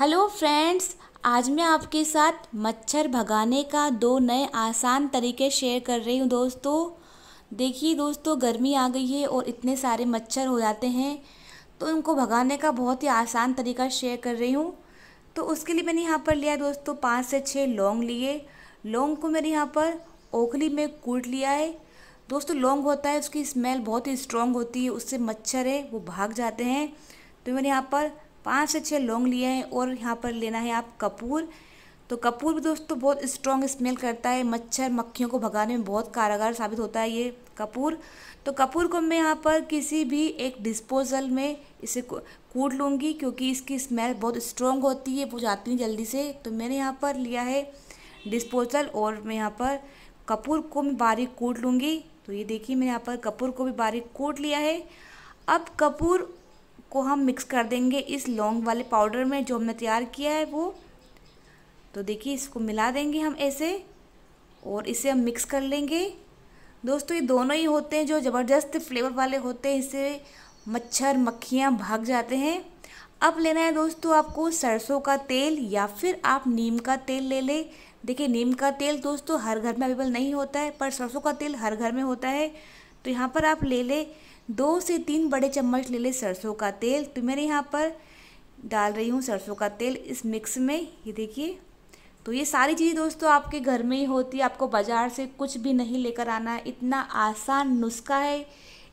hello friends आज मैं आपके साथ मच्छर भगाने का दो नए आसान तरीके शेयर कर रही हूँ दोस्तों देखिए दोस्तों गर्मी आ गई है और इतने सारे मच्छर हो जाते हैं तो उनको भगाने का बहुत ही आसान तरीका शेयर कर रही हूँ तो उसके लिए मैंने यहाँ पर लिया दोस्तों पाँच से छः लौंग लिए लौंग को मैंने यहाँ पर ओखली में कूट लिया है दोस्तों लौंग होता है उसकी स्मेल बहुत ही स्ट्रॉन्ग होती है उससे मच्छर है वो भाग जाते हैं तो मैंने यहाँ पर पाँच से छः लौंग लिए हैं और यहाँ पर लेना है आप कपूर तो कपूर भी दोस्तों बहुत स्ट्रॉन्ग स्मेल करता है मच्छर मक्खियों को भगाने में बहुत कारगर साबित होता है ये कपूर तो कपूर को मैं यहाँ पर किसी भी एक डिस्पोजल में इसे कूट लूँगी क्योंकि इसकी स्मेल बहुत स्ट्रॉन्ग होती है वो जाती है जल्दी से तो मैंने यहाँ पर लिया है डिस्पोजल और मैं यहाँ पर कपूर को मैं बारीक कूट लूँगी तो ये देखिए मैंने यहाँ पर कपूर को भी बारीक कूट लिया है अब कपूर को हम मिक्स कर देंगे इस लौंग वाले पाउडर में जो हमने तैयार किया है वो तो देखिए इसको मिला देंगे हम ऐसे और इसे हम मिक्स कर लेंगे दोस्तों ये दोनों ही होते हैं जो ज़बरदस्त फ्लेवर वाले होते हैं इससे मच्छर मक्खियाँ भाग जाते हैं अब लेना है दोस्तों आपको सरसों का तेल या फिर आप नीम का तेल ले लें देखिए नीम का तेल दोस्तों हर घर में अवेलेबल नहीं होता है पर सरसों का तेल हर घर में होता है तो यहाँ पर आप ले लें दो से तीन बड़े चम्मच ले लें सरसों का तेल तो मैंने यहाँ पर डाल रही हूँ सरसों का तेल इस मिक्स में ये देखिए तो ये सारी चीज़ें दोस्तों आपके घर में ही होती है आपको बाज़ार से कुछ भी नहीं लेकर आना है इतना आसान नुस्खा है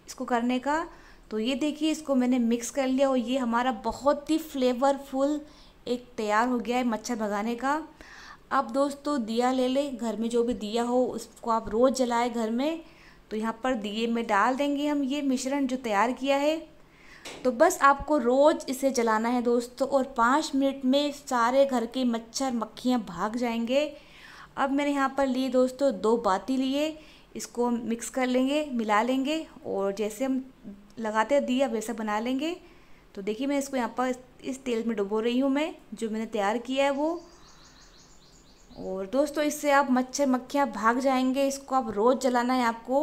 इसको करने का तो ये देखिए इसको मैंने मिक्स कर लिया और ये हमारा बहुत ही फ्लेवरफुल एक तैयार हो गया है मच्छर भगाने का अब दोस्तों दिया ले लें घर में जो भी दिया हो उसको आप रोज़ जलाए घर में तो यहाँ पर दिए में डाल देंगे हम ये मिश्रण जो तैयार किया है तो बस आपको रोज़ इसे जलाना है दोस्तों और पाँच मिनट में सारे घर के मच्छर मक्खियाँ भाग जाएंगे अब मैंने यहाँ पर लिए दोस्तों दो बाती लिए इसको मिक्स कर लेंगे मिला लेंगे और जैसे हम लगाते दिया वैसा बना लेंगे तो देखिए मैं इसको यहाँ पर इस तेल में डुबो रही हूँ मैं जो मैंने तैयार किया है वो और दोस्तों इससे आप मच्छर मक्खियाँ भाग जाएंगे इसको आप रोज़ जलाना है आपको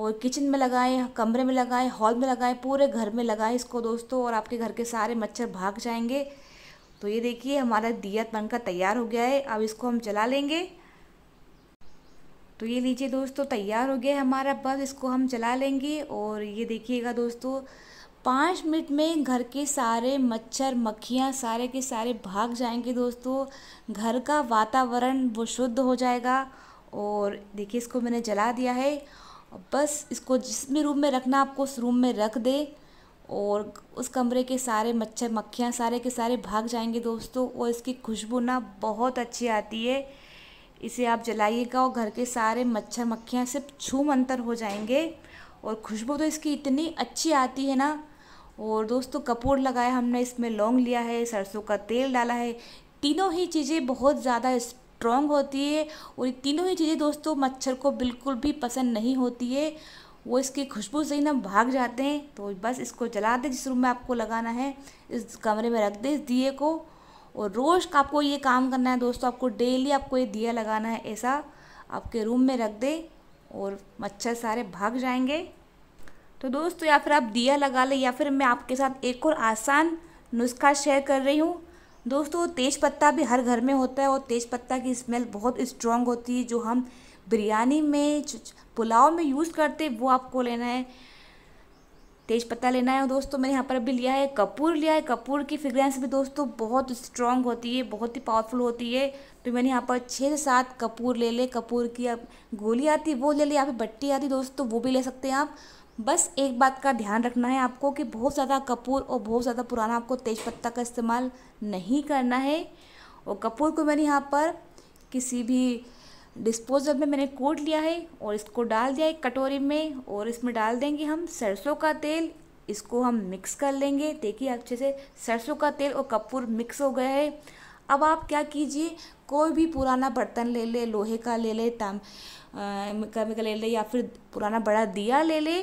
और किचन में लगाएं कमरे में लगाएं हॉल में लगाएं पूरे घर में लगाएं इसको दोस्तों और आपके घर के सारे मच्छर भाग जाएंगे तो ये देखिए हमारा दिया बनकर तैयार हो गया है अब इसको हम जला लेंगे तो ये लीजिए दोस्तों तैयार हो गया है हमारा बस इसको हम जला लेंगे और ये देखिएगा दोस्तों पाँच मिनट में घर के सारे मच्छर मक्खियाँ सारे के सारे भाग जाएंगे दोस्तों घर का वातावरण वो शुद्ध हो जाएगा और देखिए इसको मैंने जला दिया है बस इसको जिस भी रूम में रखना आपको उस रूम में रख दे और उस कमरे के सारे मच्छर मक्खियाँ सारे के सारे भाग जाएंगे दोस्तों और इसकी खुशबू ना बहुत अच्छी आती है इसे आप जलाइएगा और घर के सारे मच्छर मक्खियाँ सिर्फ छूम अंतर हो जाएंगे और खुशबू तो इसकी इतनी अच्छी आती है ना और दोस्तों कपूर लगाया हमने इसमें लौंग लिया है सरसों का तेल डाला है तीनों ही चीज़ें बहुत ज़्यादा स्ट्रॉन्ग होती है और ये तीनों ही चीज़ें दोस्तों मच्छर को बिल्कुल भी पसंद नहीं होती है वो इसकी खुशबू से ही ना भाग जाते हैं तो बस इसको जला दें जिस रूम में आपको लगाना है इस कमरे में रख दें इस दिए को और रोज़ आपको ये काम करना है दोस्तों आपको डेली आपको ये दिया लगाना है ऐसा आपके रूम में रख दें और मच्छर सारे भाग जाएंगे तो दोस्तों या फिर आप दिया लगा लें या फिर मैं आपके साथ एक और आसान नुस्खा शेयर कर रही हूँ दोस्तों तेज़ पत्ता भी हर घर में होता है और तेज़ पत्ता की स्मेल बहुत स्ट्रॉन्ग होती है जो हम बिरयानी में पुलाव में यूज़ करते वो आपको लेना है तेज़ पत्ता लेना है दोस्तों मैंने यहाँ पर अभी लिया है कपूर लिया है कपूर की फ्रेग्रेंस भी दोस्तों बहुत स्ट्रॉन्ग होती है बहुत ही पावरफुल होती है तो मैंने यहाँ पर छः से सात कपूर ले ले कपूर की आप गोली आती है वो ले ली यहाँ पे बट्टी आती दोस्तों वो भी ले सकते हैं आप बस एक बात का ध्यान रखना है आपको कि बहुत ज़्यादा कपूर और बहुत ज़्यादा पुराना आपको तेज़पत्ता का इस्तेमाल नहीं करना है और कपूर को मैंने यहाँ पर किसी भी डिस्पोजल में मैंने कोट लिया है और इसको डाल दिया एक कटोरी में और इसमें डाल देंगे हम सरसों का तेल इसको हम मिक्स कर लेंगे देखिए अच्छे से सरसों का तेल और कपूर मिक्स हो गया है अब आप क्या कीजिए कोई भी पुराना बर्तन ले ले लोहे का ले ले ताम का ले ले या फिर पुराना बड़ा दिया ले ले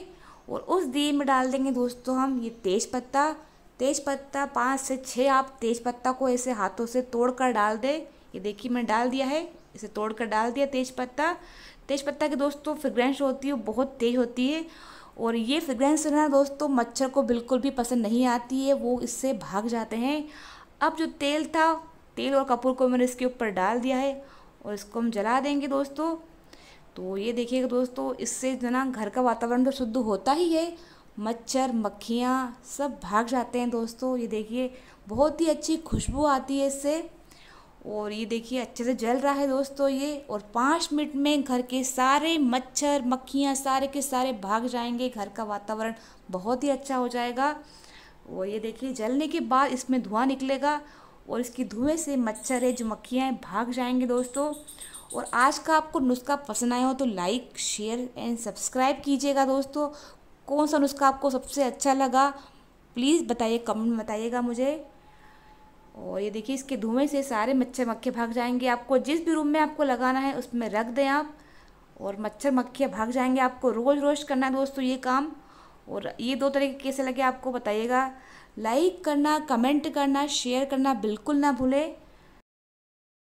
और उस दिए में डाल देंगे दोस्तों हम ये तेज पत्ता तेज पत्ता पाँच से छः आप तेज पत्ता को ऐसे हाथों से तोड़ कर डाल दें ये देखिए मैंने डाल दिया है इसे तोड़ कर डाल दिया तेज पत्ता तेज पत्ता के दोस्तों फ्रेग्रेंस होती है बहुत तेज होती है और ये फ्रेग्रेंस ना दोस्तों मच्छर को बिल्कुल भी पसंद नहीं आती है वो इससे भाग जाते हैं अब जो तेल था तेल और कपूर को मैंने इसके ऊपर डाल दिया है और इसको हम जला देंगे दोस्तों तो ये देखिएगा दोस्तों इससे जना घर का वातावरण तो शुद्ध होता ही है मच्छर मक्खियाँ सब भाग जाते हैं दोस्तों ये देखिए बहुत ही अच्छी खुशबू आती है इससे और ये देखिए अच्छे से जल रहा है दोस्तों ये और पाँच मिनट में घर के सारे मच्छर मक्खियाँ सारे के सारे भाग जाएंगे घर का वातावरण बहुत ही अच्छा हो जाएगा और ये देखिए जलने के बाद इसमें धुआं निकलेगा और इसकी धुएँ से मच्छर है जो मक्खियाँ भाग जाएंगे दोस्तों और आज का आपको नुस्खा पसंद आया हो तो लाइक शेयर एंड सब्सक्राइब कीजिएगा दोस्तों कौन सा नुस्खा आपको सबसे अच्छा लगा प्लीज़ बताइए कमेंट बताइएगा मुझे और ये देखिए इसके धुएँ से सारे मच्छर मक्खियाँ भाग जाएंगे आपको जिस भी रूम में आपको लगाना है उसमें रख दें आप और मच्छर मक्खियाँ भाग जाएंगे आपको रोज़ रोज़ करना है दोस्तों ये काम और ये दो तरीके कैसे लगे आपको बताइएगा लाइक करना कमेंट करना शेयर करना बिल्कुल ना भूलें